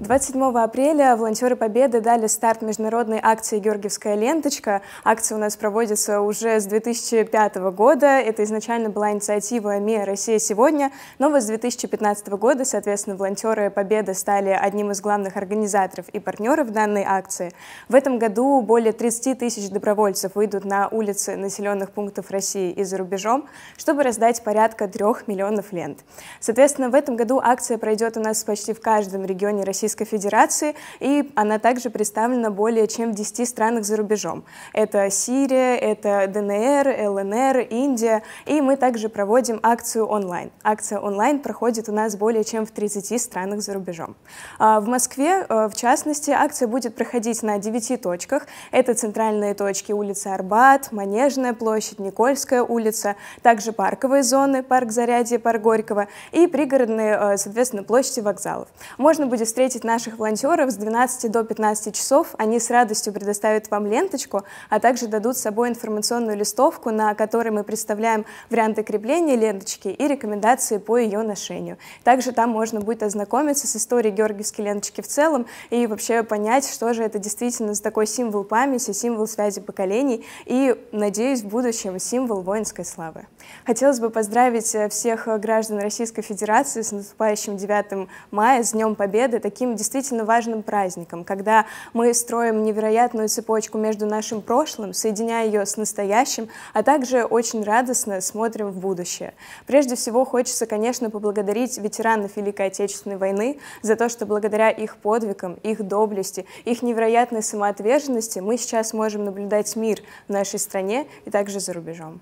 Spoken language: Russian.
27 апреля волонтеры Победы дали старт международной акции «Георгиевская ленточка». Акция у нас проводится уже с 2005 года. Это изначально была инициатива «МИА Россия сегодня», но вот с 2015 года, соответственно, волонтеры Победы стали одним из главных организаторов и партнеров данной акции. В этом году более 30 тысяч добровольцев выйдут на улицы населенных пунктов России и за рубежом, чтобы раздать порядка трех миллионов лент. Соответственно, в этом году акция пройдет у нас почти в каждом регионе России Российской Федерации, и она также представлена более чем в 10 странах за рубежом. Это Сирия, это ДНР, ЛНР, Индия, и мы также проводим акцию онлайн. Акция онлайн проходит у нас более чем в 30 странах за рубежом. А, в Москве, э, в частности, акция будет проходить на 9 точках. Это центральные точки улица Арбат, Манежная площадь, Никольская улица, также парковые зоны, парк Зарядье, парк Горького и пригородные, э, соответственно, площади вокзалов. Можно будет встретить встретить наших волонтеров с 12 до 15 часов. Они с радостью предоставят вам ленточку, а также дадут с собой информационную листовку, на которой мы представляем варианты крепления ленточки и рекомендации по ее ношению. Также там можно будет ознакомиться с историей георгиевской ленточки в целом и вообще понять, что же это действительно за такой символ памяти, символ связи поколений и, надеюсь, в будущем символ воинской славы. Хотелось бы поздравить э, всех э, граждан Российской Федерации с наступающим 9 мая, с Днем Победы. Таким таким действительно важным праздником, когда мы строим невероятную цепочку между нашим прошлым, соединяя ее с настоящим, а также очень радостно смотрим в будущее. Прежде всего хочется, конечно, поблагодарить ветеранов Великой Отечественной войны за то, что благодаря их подвигам, их доблести, их невероятной самоотверженности мы сейчас можем наблюдать мир в нашей стране и также за рубежом.